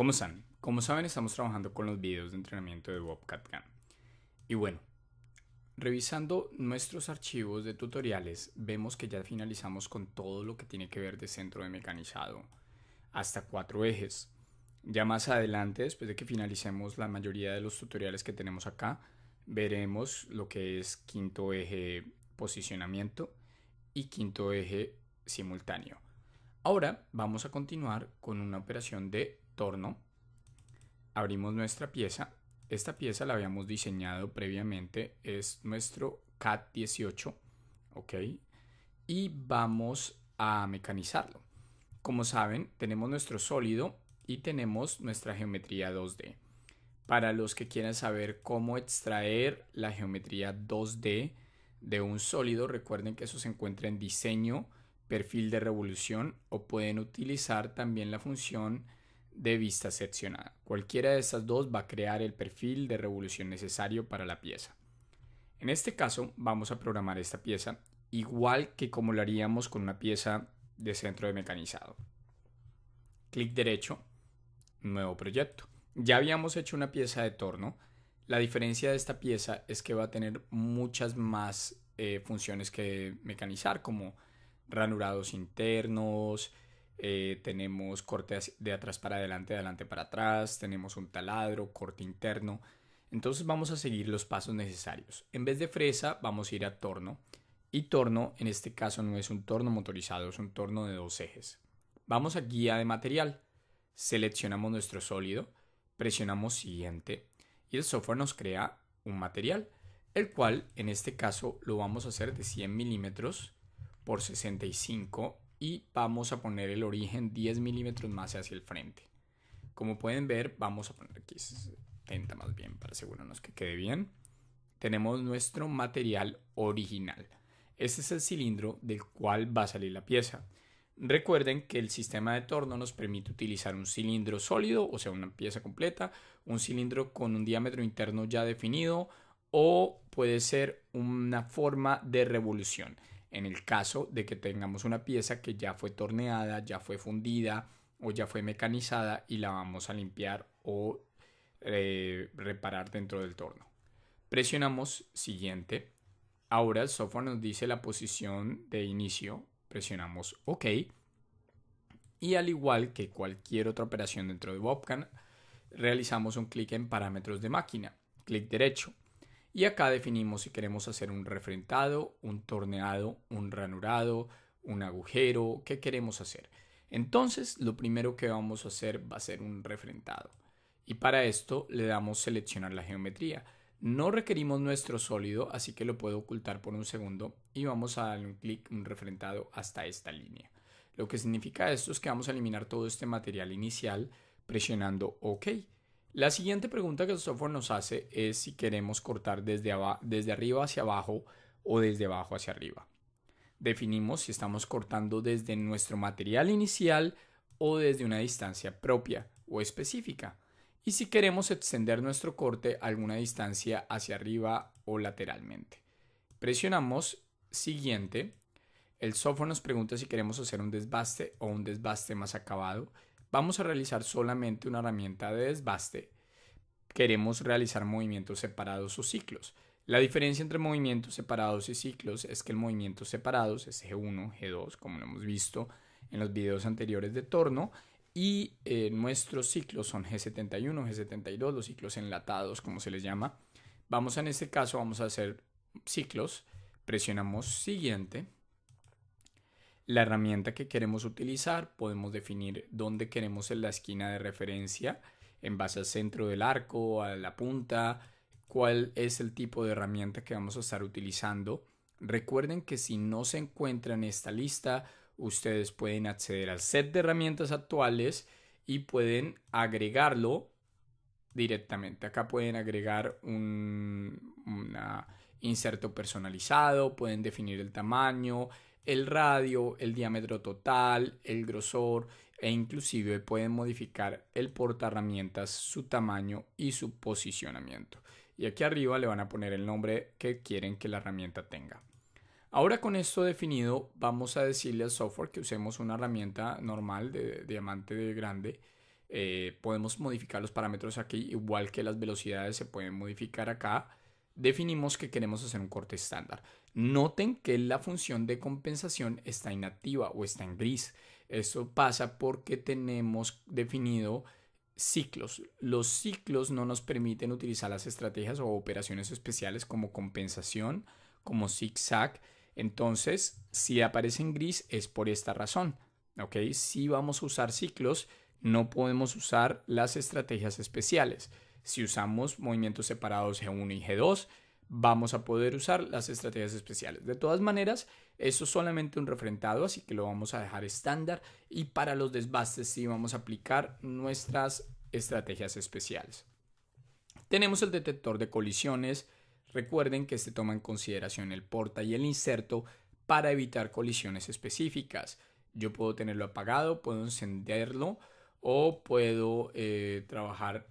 ¿Cómo están? Como saben, estamos trabajando con los videos de entrenamiento de Bobcat Gun. Y bueno, revisando nuestros archivos de tutoriales, vemos que ya finalizamos con todo lo que tiene que ver de centro de mecanizado, hasta cuatro ejes. Ya más adelante, después de que finalicemos la mayoría de los tutoriales que tenemos acá, veremos lo que es quinto eje posicionamiento y quinto eje simultáneo. Ahora vamos a continuar con una operación de abrimos nuestra pieza. Esta pieza la habíamos diseñado previamente, es nuestro CAT 18, ¿ok? Y vamos a mecanizarlo. Como saben, tenemos nuestro sólido y tenemos nuestra geometría 2D. Para los que quieran saber cómo extraer la geometría 2D de un sólido, recuerden que eso se encuentra en diseño, perfil de revolución o pueden utilizar también la función de vista seccionada. Cualquiera de estas dos va a crear el perfil de revolución necesario para la pieza. En este caso vamos a programar esta pieza igual que como lo haríamos con una pieza de centro de mecanizado. Clic derecho, nuevo proyecto. Ya habíamos hecho una pieza de torno. La diferencia de esta pieza es que va a tener muchas más eh, funciones que mecanizar como ranurados internos, eh, tenemos corte de atrás para adelante, adelante para atrás, tenemos un taladro, corte interno. Entonces vamos a seguir los pasos necesarios. En vez de fresa vamos a ir a torno y torno en este caso no es un torno motorizado, es un torno de dos ejes. Vamos a guía de material, seleccionamos nuestro sólido, presionamos siguiente y el software nos crea un material, el cual en este caso lo vamos a hacer de 100 milímetros por 65 y vamos a poner el origen 10 milímetros más hacia el frente. Como pueden ver, vamos a poner aquí 70 más bien para asegurarnos que quede bien. Tenemos nuestro material original. Este es el cilindro del cual va a salir la pieza. Recuerden que el sistema de torno nos permite utilizar un cilindro sólido, o sea, una pieza completa, un cilindro con un diámetro interno ya definido o puede ser una forma de revolución. En el caso de que tengamos una pieza que ya fue torneada, ya fue fundida o ya fue mecanizada y la vamos a limpiar o eh, reparar dentro del torno. Presionamos siguiente. Ahora el software nos dice la posición de inicio. Presionamos OK. Y al igual que cualquier otra operación dentro de Bobcan, realizamos un clic en parámetros de máquina. Clic derecho. Y acá definimos si queremos hacer un refrentado, un torneado, un ranurado, un agujero, qué queremos hacer. Entonces lo primero que vamos a hacer va a ser un refrentado. Y para esto le damos seleccionar la geometría. No requerimos nuestro sólido, así que lo puedo ocultar por un segundo y vamos a darle un clic, un refrentado hasta esta línea. Lo que significa esto es que vamos a eliminar todo este material inicial presionando OK. La siguiente pregunta que el software nos hace es si queremos cortar desde, desde arriba hacia abajo o desde abajo hacia arriba. Definimos si estamos cortando desde nuestro material inicial o desde una distancia propia o específica y si queremos extender nuestro corte alguna distancia hacia arriba o lateralmente. Presionamos siguiente. El software nos pregunta si queremos hacer un desbaste o un desbaste más acabado Vamos a realizar solamente una herramienta de desbaste. Queremos realizar movimientos separados o ciclos. La diferencia entre movimientos separados y ciclos es que el movimiento separados es G1, G2, como lo hemos visto en los videos anteriores de torno, y eh, nuestros ciclos son G71, G72, los ciclos enlatados, como se les llama. Vamos en este caso, vamos a hacer ciclos, presionamos siguiente, la herramienta que queremos utilizar, podemos definir dónde queremos en la esquina de referencia en base al centro del arco, a la punta, cuál es el tipo de herramienta que vamos a estar utilizando. Recuerden que si no se encuentra en esta lista, ustedes pueden acceder al set de herramientas actuales y pueden agregarlo directamente. Acá pueden agregar un inserto personalizado, pueden definir el tamaño, el radio, el diámetro total, el grosor e inclusive pueden modificar el porta herramientas, su tamaño y su posicionamiento. Y aquí arriba le van a poner el nombre que quieren que la herramienta tenga. Ahora con esto definido vamos a decirle al software que usemos una herramienta normal de diamante de grande. Eh, podemos modificar los parámetros aquí igual que las velocidades se pueden modificar acá definimos que queremos hacer un corte estándar. Noten que la función de compensación está inactiva o está en gris. Esto pasa porque tenemos definido ciclos. Los ciclos no nos permiten utilizar las estrategias o operaciones especiales como compensación, como zigzag. Entonces, si aparece en gris es por esta razón. Si vamos a usar ciclos, no podemos usar las estrategias especiales. Si usamos movimientos separados G1 y G2, vamos a poder usar las estrategias especiales. De todas maneras, esto es solamente un refrentado, así que lo vamos a dejar estándar. Y para los desbastes sí vamos a aplicar nuestras estrategias especiales. Tenemos el detector de colisiones. Recuerden que este toma en consideración el porta y el inserto para evitar colisiones específicas. Yo puedo tenerlo apagado, puedo encenderlo o puedo eh, trabajar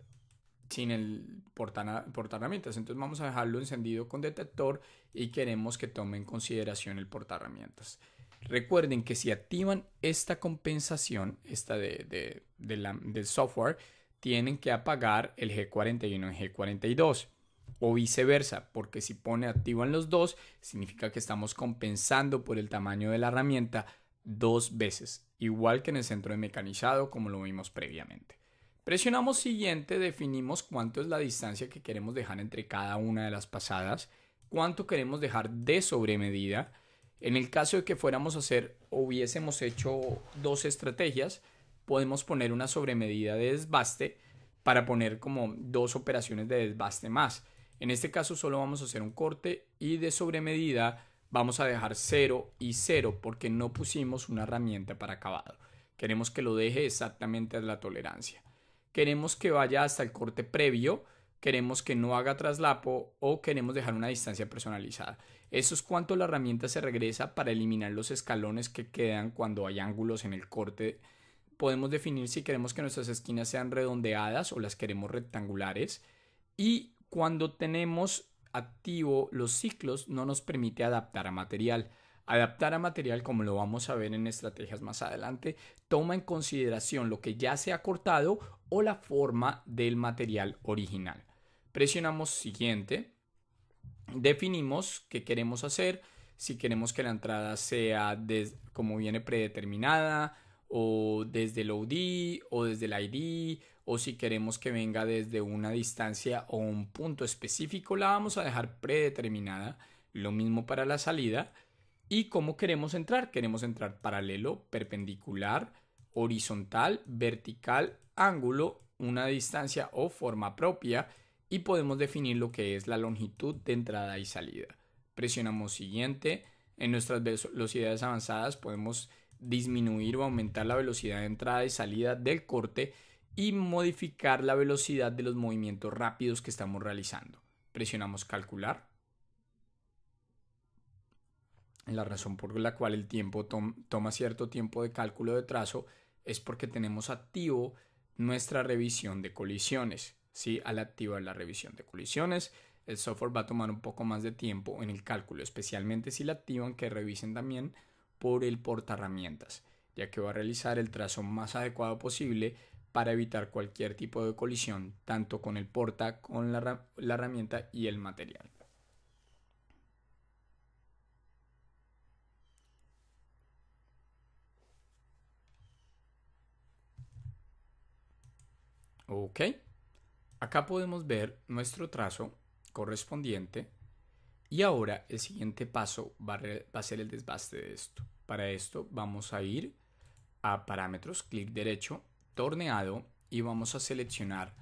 sin el herramientas. Entonces vamos a dejarlo encendido con detector y queremos que tome en consideración el portarramientas. Recuerden que si activan esta compensación, esta de, del software, tienen que apagar el G41 y G42 o viceversa, porque si pone en los dos, significa que estamos compensando por el tamaño de la herramienta dos veces, igual que en el centro de mecanizado como lo vimos previamente. Presionamos siguiente, definimos cuánto es la distancia que queremos dejar entre cada una de las pasadas, cuánto queremos dejar de sobremedida. En el caso de que fuéramos a hacer o hubiésemos hecho dos estrategias, podemos poner una sobremedida de desbaste para poner como dos operaciones de desbaste más. En este caso solo vamos a hacer un corte y de sobremedida vamos a dejar 0 y 0 porque no pusimos una herramienta para acabado. Queremos que lo deje exactamente a la tolerancia queremos que vaya hasta el corte previo, queremos que no haga traslapo o queremos dejar una distancia personalizada. Eso es cuanto la herramienta se regresa para eliminar los escalones que quedan cuando hay ángulos en el corte. Podemos definir si queremos que nuestras esquinas sean redondeadas o las queremos rectangulares. Y cuando tenemos activo los ciclos no nos permite adaptar a material. Adaptar a material, como lo vamos a ver en estrategias más adelante, toma en consideración lo que ya se ha cortado o la forma del material original. Presionamos siguiente. Definimos qué queremos hacer, si queremos que la entrada sea como viene predeterminada o desde el OD o desde el ID o si queremos que venga desde una distancia o un punto específico la vamos a dejar predeterminada. Lo mismo para la salida. ¿Y cómo queremos entrar? Queremos entrar paralelo, perpendicular, horizontal, vertical, ángulo, una distancia o forma propia y podemos definir lo que es la longitud de entrada y salida. Presionamos siguiente. En nuestras velocidades avanzadas podemos disminuir o aumentar la velocidad de entrada y salida del corte y modificar la velocidad de los movimientos rápidos que estamos realizando. Presionamos calcular la razón por la cual el tiempo toma cierto tiempo de cálculo de trazo es porque tenemos activo nuestra revisión de colisiones. Al activar la revisión de colisiones, el software va a tomar un poco más de tiempo en el cálculo, especialmente si la activan que revisen también por el porta herramientas, ya que va a realizar el trazo más adecuado posible para evitar cualquier tipo de colisión, tanto con el porta, con la herramienta y el material. Ok. Acá podemos ver nuestro trazo correspondiente y ahora el siguiente paso va a, ser el desbaste de esto. Para esto vamos a ir a parámetros, clic derecho, torneado y vamos a seleccionar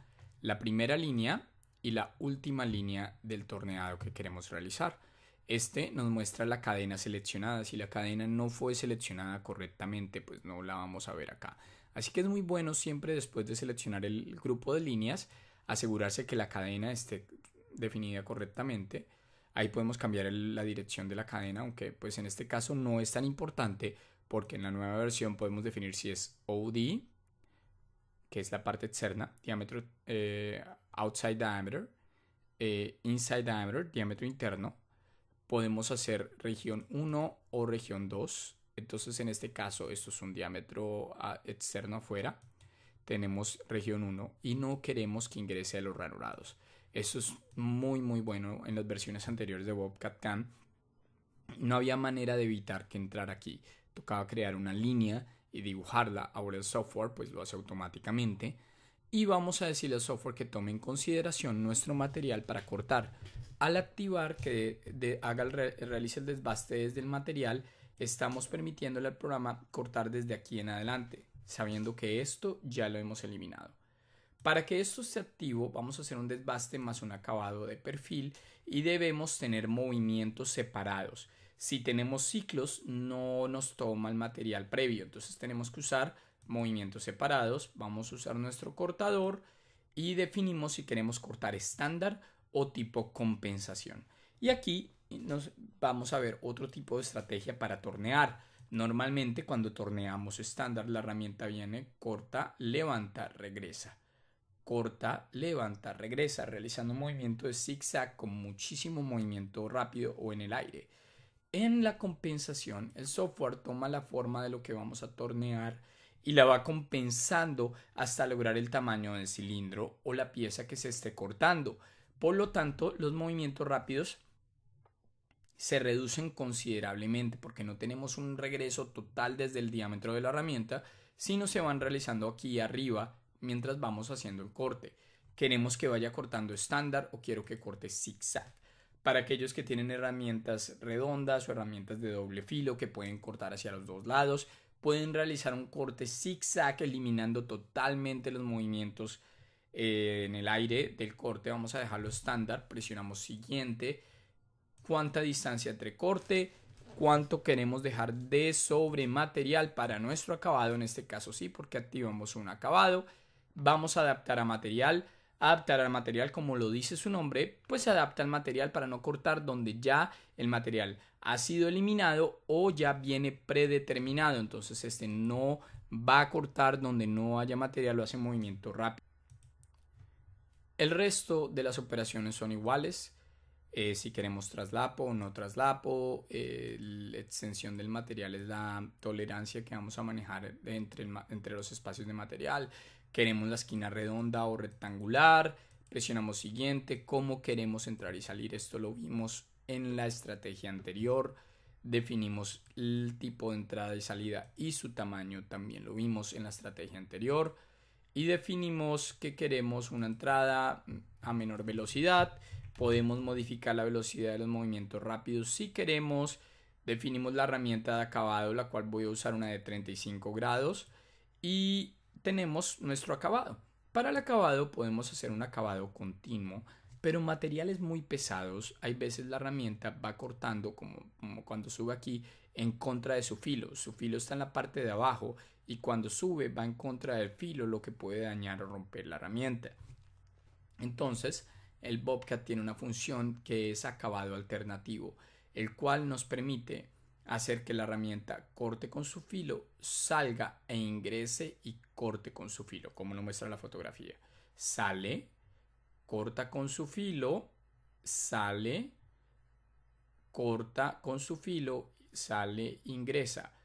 la primera línea y la última línea del torneado que queremos realizar. Este nos muestra la cadena seleccionada. Si la cadena no fue seleccionada correctamente, pues no la vamos a ver acá. Así que es muy bueno siempre después de seleccionar el grupo de líneas, asegurarse que la cadena esté definida correctamente. Ahí podemos cambiar la dirección de la cadena, aunque pues en este caso no es tan importante porque en la nueva versión podemos definir si es OD, que es la parte externa, diámetro eh, outside diameter, eh, inside diameter, diámetro interno. Podemos hacer región 1 o región 2 entonces en este caso esto es un diámetro ah, externo afuera. Tenemos región 1 y no queremos que ingrese a los ranurados. Esto es muy muy bueno. En las versiones anteriores de Bobcat Can no había manera de evitar que entrara aquí. Tocaba crear una línea y dibujarla. Ahora el software pues lo hace automáticamente. Y vamos a decirle al software que tome en consideración nuestro material para cortar. Al activar que de, realice el desbaste desde el material, Estamos permitiéndole al programa cortar desde aquí en adelante, sabiendo que esto ya lo hemos eliminado. Para que esto sea activo vamos a hacer un desbaste más un acabado de perfil y debemos tener movimientos separados. Si tenemos ciclos no nos toma el material previo, entonces tenemos que usar movimientos separados, vamos a usar nuestro cortador y definimos si queremos cortar estándar o tipo compensación. Y aquí nos vamos a ver otro tipo de estrategia para tornear. Normalmente cuando torneamos estándar la herramienta viene corta, levanta, regresa. Corta, levanta, regresa, realizando un movimiento de zigzag con muchísimo movimiento rápido o en el aire. En la compensación, el software toma la forma de lo que vamos a tornear y la va compensando hasta lograr el tamaño del cilindro o la pieza que se esté cortando. Por lo tanto, los movimientos rápidos se reducen considerablemente porque no tenemos un regreso total desde el diámetro de la herramienta, sino se van realizando aquí arriba mientras vamos haciendo el corte. Queremos que vaya cortando estándar o quiero que corte zigzag. Para aquellos que tienen herramientas redondas o herramientas de doble filo que pueden cortar hacia los dos lados, pueden realizar un corte zigzag eliminando totalmente los movimientos eh, en el aire del corte. Vamos a dejarlo estándar, presionamos siguiente cuánta distancia entre corte, cuánto queremos dejar de sobre material para nuestro acabado, en este caso sí, porque activamos un acabado, vamos a adaptar a material, adaptar al material como lo dice su nombre, pues se adapta al material para no cortar donde ya el material ha sido eliminado o ya viene predeterminado, entonces este no va a cortar donde no haya material o hace movimiento rápido. El resto de las operaciones son iguales, eh, si queremos traslapo o no traslapo, eh, la extensión del material es la tolerancia que vamos a manejar entre, entre los espacios de material, queremos la esquina redonda o rectangular, presionamos siguiente, cómo queremos entrar y salir, esto lo vimos en la estrategia anterior, definimos el tipo de entrada y salida y su tamaño, también lo vimos en la estrategia anterior, y definimos que queremos una entrada mm, a menor velocidad, podemos modificar la velocidad de los movimientos rápidos si queremos. Definimos la herramienta de acabado, la cual voy a usar una de 35 grados. Y tenemos nuestro acabado. Para el acabado podemos hacer un acabado continuo, pero materiales muy pesados, hay veces la herramienta va cortando, como, como cuando sube aquí, en contra de su filo. Su filo está en la parte de abajo y cuando sube va en contra del filo, lo que puede dañar o romper la herramienta. Entonces, el Bobcat tiene una función que es acabado alternativo, el cual nos permite hacer que la herramienta corte con su filo, salga e ingrese y corte con su filo, como lo muestra la fotografía. Sale, corta con su filo, sale, corta con su filo, sale, ingresa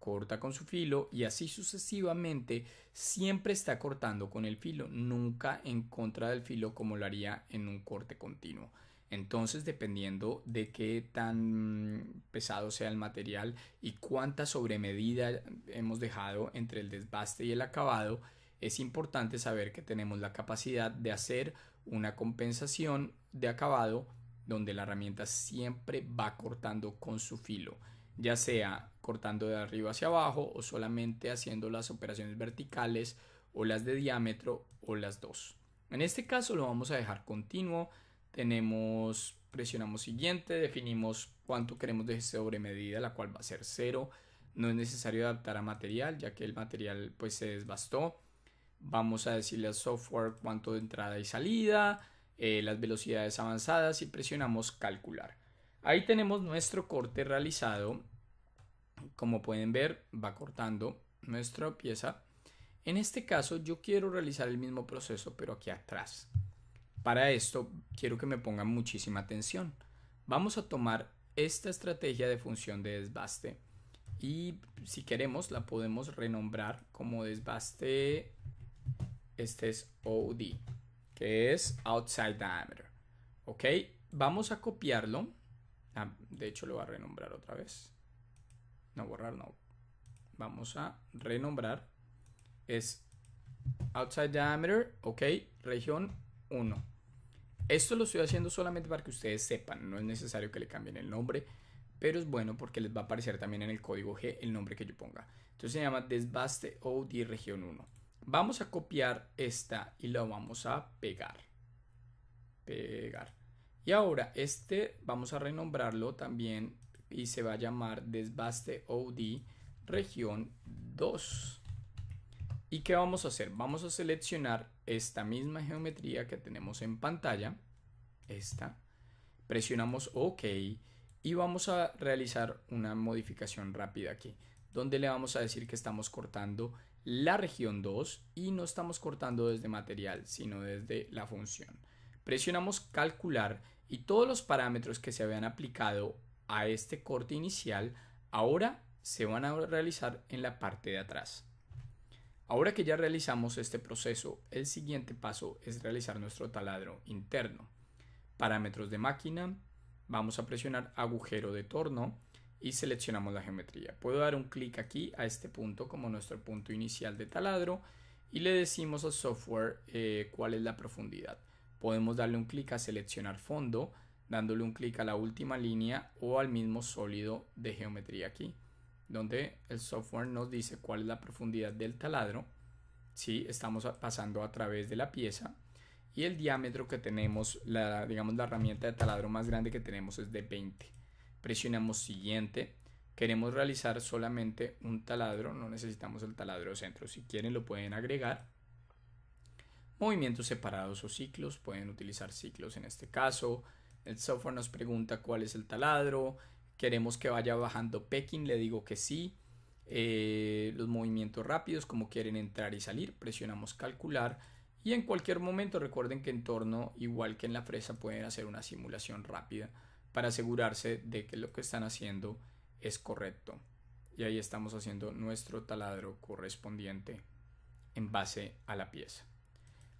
corta con su filo y así sucesivamente, siempre está cortando con el filo, nunca en contra del filo como lo haría en un corte continuo. Entonces, dependiendo de qué tan pesado sea el material y cuánta sobremedida hemos dejado entre el desbaste y el acabado, es importante saber que tenemos la capacidad de hacer una compensación de acabado donde la herramienta siempre va cortando con su filo ya sea cortando de arriba hacia abajo o solamente haciendo las operaciones verticales o las de diámetro o las dos. En este caso lo vamos a dejar continuo, tenemos, presionamos siguiente, definimos cuánto queremos de sobre medida, la cual va a ser cero, no es necesario adaptar a material ya que el material pues se desbastó, vamos a decirle al software cuánto de entrada y salida, eh, las velocidades avanzadas y presionamos calcular. Ahí tenemos nuestro corte realizado como pueden ver, va cortando nuestra pieza. En este caso, yo quiero realizar el mismo proceso, pero aquí atrás. Para esto, quiero que me pongan muchísima atención. Vamos a tomar esta estrategia de función de desbaste y si queremos la podemos renombrar como desbaste este es OD que es outside diameter ok vamos a copiarlo ah, de hecho lo voy a renombrar otra vez borrar, no. Vamos a renombrar. Es outside diameter, ok, región 1. Esto lo estoy haciendo solamente para que ustedes sepan, no es necesario que le cambien el nombre, pero es bueno porque les va a aparecer también en el código G el nombre que yo ponga. Entonces se llama desbaste OD región 1. Vamos a copiar esta y la vamos a pegar. Pegar. Y ahora este vamos a renombrarlo también y se va a llamar desbaste OD región 2. ¿Y qué vamos a hacer? Vamos a seleccionar esta misma geometría que tenemos en pantalla, esta, presionamos OK y vamos a realizar una modificación rápida aquí, donde le vamos a decir que estamos cortando la región 2 y no estamos cortando desde material, sino desde la función. Presionamos calcular y todos los parámetros que se habían aplicado a este corte inicial, ahora se van a realizar en la parte de atrás. Ahora que ya realizamos este proceso, el siguiente paso es realizar nuestro taladro interno. Parámetros de máquina, vamos a presionar agujero de torno y seleccionamos la geometría. Puedo dar un clic aquí a este punto como nuestro punto inicial de taladro y le decimos al software eh, cuál es la profundidad. Podemos darle un clic a seleccionar fondo dándole un clic a la última línea o al mismo sólido de geometría aquí, donde el software nos dice cuál es la profundidad del taladro, si estamos pasando a través de la pieza, y el diámetro que tenemos, la, digamos la herramienta de taladro más grande que tenemos es de 20. Presionamos siguiente. Queremos realizar solamente un taladro, no necesitamos el taladro centro. Si quieren lo pueden agregar. Movimientos separados o ciclos, pueden utilizar ciclos en este caso. El software nos pregunta cuál es el taladro. Queremos que vaya bajando pecking. Le digo que sí. Eh, los movimientos rápidos, como quieren entrar y salir. Presionamos calcular. Y en cualquier momento recuerden que en torno, igual que en la fresa, pueden hacer una simulación rápida para asegurarse de que lo que están haciendo es correcto. Y ahí estamos haciendo nuestro taladro correspondiente en base a la pieza.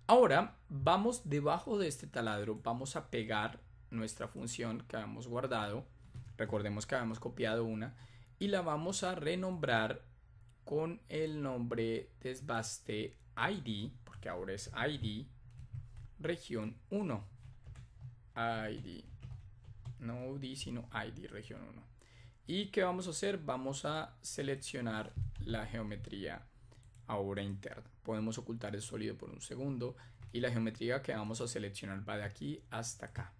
Ahora vamos debajo de este taladro, vamos a pegar nuestra función que habíamos guardado, recordemos que habíamos copiado una, y la vamos a renombrar con el nombre desbaste id, porque ahora es id región 1. id, no id sino id región 1. ¿Y qué vamos a hacer? Vamos a seleccionar la geometría ahora interna. Podemos ocultar el sólido por un segundo y la geometría que vamos a seleccionar va de aquí hasta acá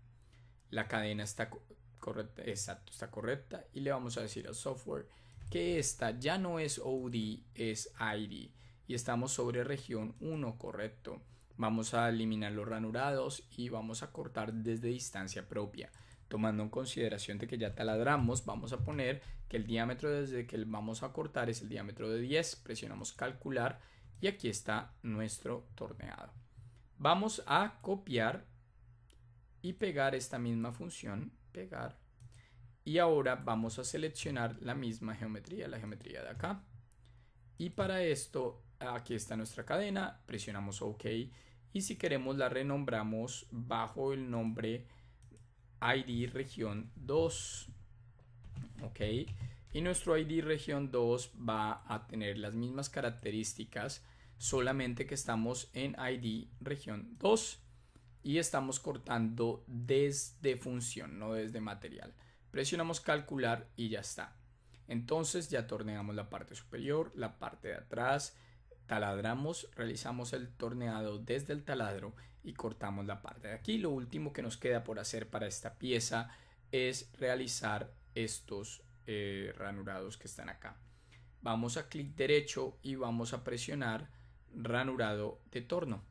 la cadena está correcta, exacto, está correcta y le vamos a decir al software que esta ya no es OD, es ID y estamos sobre región 1, correcto. Vamos a eliminar los ranurados y vamos a cortar desde distancia propia. Tomando en consideración de que ya taladramos, vamos a poner que el diámetro desde que vamos a cortar es el diámetro de 10. Presionamos calcular y aquí está nuestro torneado. Vamos a copiar y pegar esta misma función, pegar. Y ahora vamos a seleccionar la misma geometría, la geometría de acá. Y para esto, aquí está nuestra cadena, presionamos OK. Y si queremos la renombramos bajo el nombre ID región 2. Ok. Y nuestro ID región 2 va a tener las mismas características, solamente que estamos en ID región 2 y estamos cortando desde función, no desde material. Presionamos calcular y ya está. Entonces ya torneamos la parte superior, la parte de atrás, taladramos, realizamos el torneado desde el taladro y cortamos la parte de aquí. Lo último que nos queda por hacer para esta pieza es realizar estos eh, ranurados que están acá. Vamos a clic derecho y vamos a presionar ranurado de torno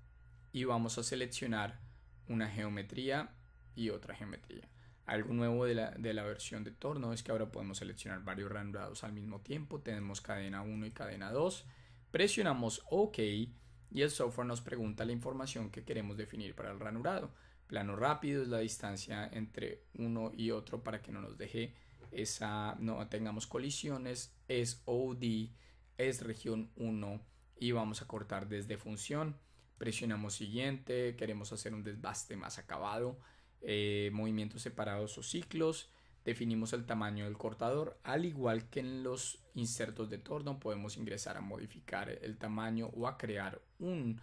y vamos a seleccionar una geometría y otra geometría. Algo nuevo de la, versión de torno es que ahora podemos seleccionar varios ranurados al mismo tiempo. Tenemos cadena 1 y cadena 2. Presionamos OK y el software nos pregunta la información que queremos definir para el ranurado. Plano rápido es la distancia entre uno y otro para que no nos deje esa, no tengamos colisiones. Es OD, es región 1 y vamos a cortar desde función presionamos siguiente, queremos hacer un desbaste más acabado, eh, movimientos separados o ciclos, definimos el tamaño del cortador, al igual que en los insertos de torno podemos ingresar a modificar el tamaño o a crear un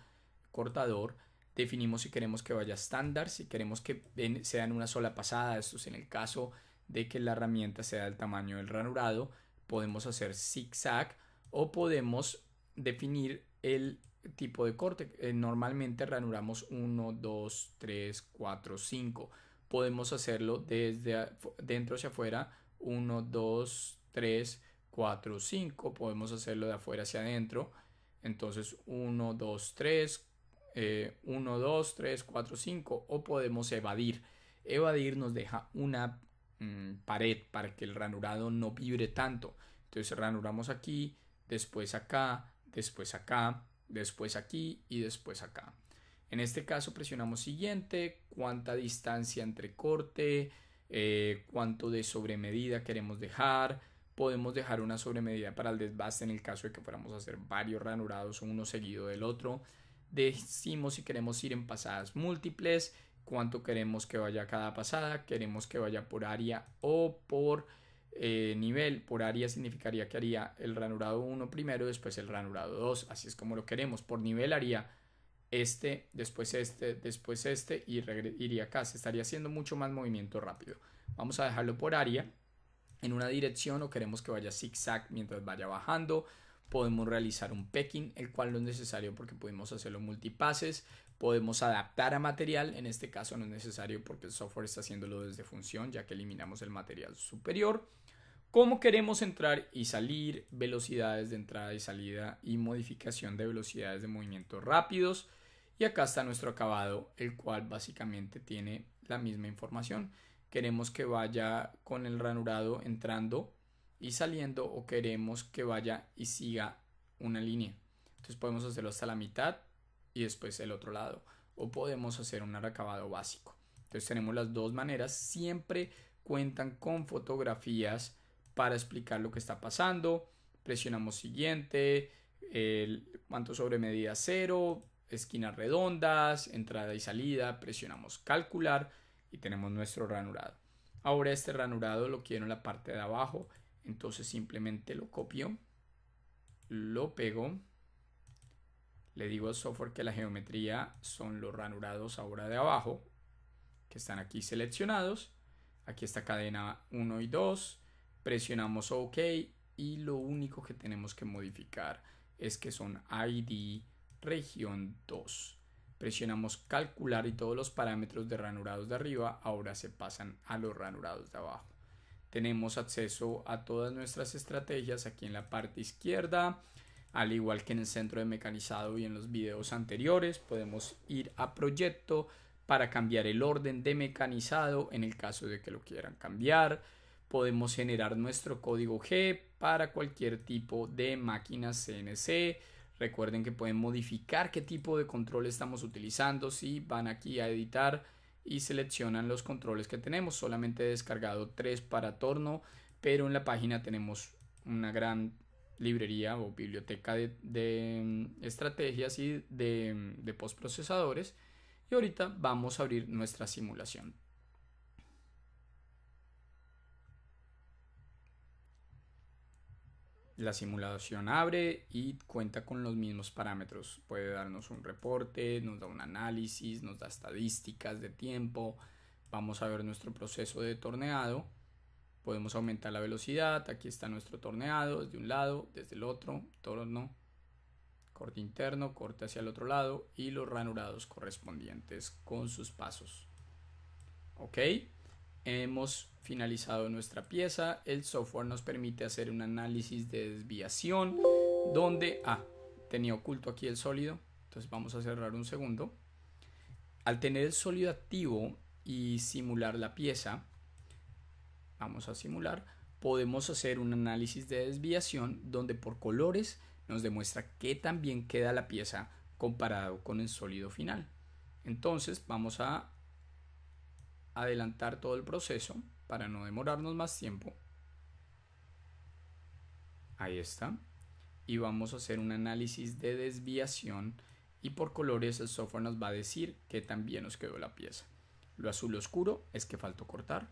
cortador, definimos si queremos que vaya estándar, si queremos que sean una sola pasada, esto es en el caso de que la herramienta sea del tamaño del ranurado, podemos hacer zigzag o podemos definir el tipo de corte. Eh, normalmente ranuramos 1, 2, 3, 4, 5. Podemos hacerlo desde dentro hacia afuera. 1, 2, 3, 4, 5. Podemos hacerlo de afuera hacia adentro. Entonces 1, 2, 3, 1, 2, 3, 4, 5. O podemos evadir. Evadir nos deja una mm, pared para que el ranurado no vibre tanto. Entonces ranuramos aquí, después acá, después acá, después aquí y después acá. En este caso presionamos siguiente, cuánta distancia entre corte, eh, cuánto de sobremedida queremos dejar. Podemos dejar una sobremedida para el desbaste en el caso de que fuéramos a hacer varios ranurados uno seguido del otro. Decimos si queremos ir en pasadas múltiples, cuánto queremos que vaya cada pasada, queremos que vaya por área o por eh, nivel por área significaría que haría el ranurado 1 primero, después el ranurado 2, así es como lo queremos. Por nivel haría este, después este, después este y iría acá. Se estaría haciendo mucho más movimiento rápido. Vamos a dejarlo por área en una dirección o queremos que vaya zigzag mientras vaya bajando. Podemos realizar un pecking, el cual no es necesario porque podemos hacerlo multipases podemos adaptar a material, en este caso no es necesario porque el software está haciéndolo desde función ya que eliminamos el material superior. Cómo queremos entrar y salir, velocidades de entrada y salida y modificación de velocidades de movimiento rápidos. Y acá está nuestro acabado, el cual básicamente tiene la misma información. Queremos que vaya con el ranurado entrando y saliendo o queremos que vaya y siga una línea. Entonces podemos hacerlo hasta la mitad y después el otro lado. O podemos hacer un acabado básico. Entonces tenemos las dos maneras. Siempre cuentan con fotografías para explicar lo que está pasando. Presionamos siguiente, el manto sobre medida cero, esquinas redondas, entrada y salida, presionamos calcular y tenemos nuestro ranurado. Ahora este ranurado lo quiero en la parte de abajo, entonces simplemente lo copio, lo pego le digo al software que la geometría son los ranurados ahora de abajo, que están aquí seleccionados. Aquí está cadena 1 y 2. Presionamos OK y lo único que tenemos que modificar es que son ID región 2. Presionamos calcular y todos los parámetros de ranurados de arriba ahora se pasan a los ranurados de abajo. Tenemos acceso a todas nuestras estrategias aquí en la parte izquierda al igual que en el centro de mecanizado y en los videos anteriores, podemos ir a proyecto para cambiar el orden de mecanizado en el caso de que lo quieran cambiar. Podemos generar nuestro código G para cualquier tipo de máquina CNC. Recuerden que pueden modificar qué tipo de control estamos utilizando. Si van aquí a editar y seleccionan los controles que tenemos, solamente he descargado tres para torno, pero en la página tenemos una gran librería o biblioteca de, mm, estrategias y de, mm, de postprocesadores. Y ahorita vamos a abrir nuestra simulación. La simulación abre y cuenta con los mismos parámetros. Puede darnos un reporte, nos da un análisis, nos da estadísticas de tiempo. Vamos a ver nuestro proceso de torneado Podemos aumentar la velocidad, aquí está nuestro torneado, desde un lado, desde el otro, torno, corte interno, corte hacia el otro lado y los ranurados correspondientes con sus pasos. Ok, hemos finalizado nuestra pieza, el software nos permite hacer un análisis de desviación donde, ah, tenía oculto aquí el sólido, entonces vamos a cerrar un segundo. Al tener el sólido activo y simular la pieza, vamos a simular, podemos hacer un análisis de desviación donde por colores nos demuestra qué tan bien queda la pieza comparado con el sólido final. Entonces vamos a adelantar todo el proceso para no demorarnos más tiempo. Ahí está. Y vamos a hacer un análisis de desviación y por colores el software nos va a decir que también nos quedó la pieza. Lo azul oscuro es que faltó cortar,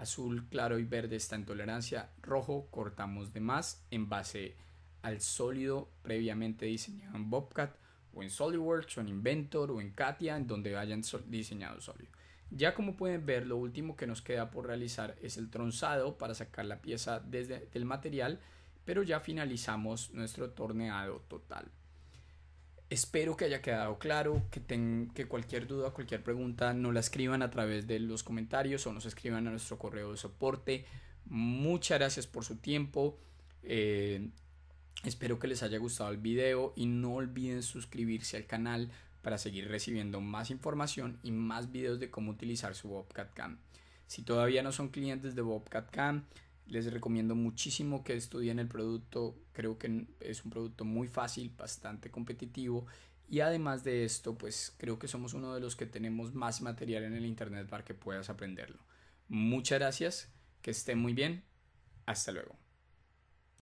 azul claro y verde está en tolerancia, rojo cortamos de más en base al sólido previamente diseñado en Bobcat o en SolidWorks o en Inventor o en Katia, en donde hayan diseñado sólido. Ya como pueden ver, lo último que nos queda por realizar es el tronzado para sacar la pieza desde el material, pero ya finalizamos nuestro torneado total. Espero que haya quedado claro, que, que cualquier duda, cualquier pregunta, no la escriban a través de los comentarios o nos escriban a nuestro correo de soporte. Muchas gracias por su tiempo. Eh, espero que les haya gustado el video y no olviden suscribirse al canal para seguir recibiendo más información y más videos de cómo utilizar su Bobcat Cam. Si todavía no son clientes de Bobcat Cam, les recomiendo muchísimo que estudien el producto. Creo que es un producto muy fácil, bastante competitivo. Y además de esto, pues creo que somos uno de los que tenemos más material en el Internet para que puedas aprenderlo. Muchas gracias, que estén muy bien. Hasta luego.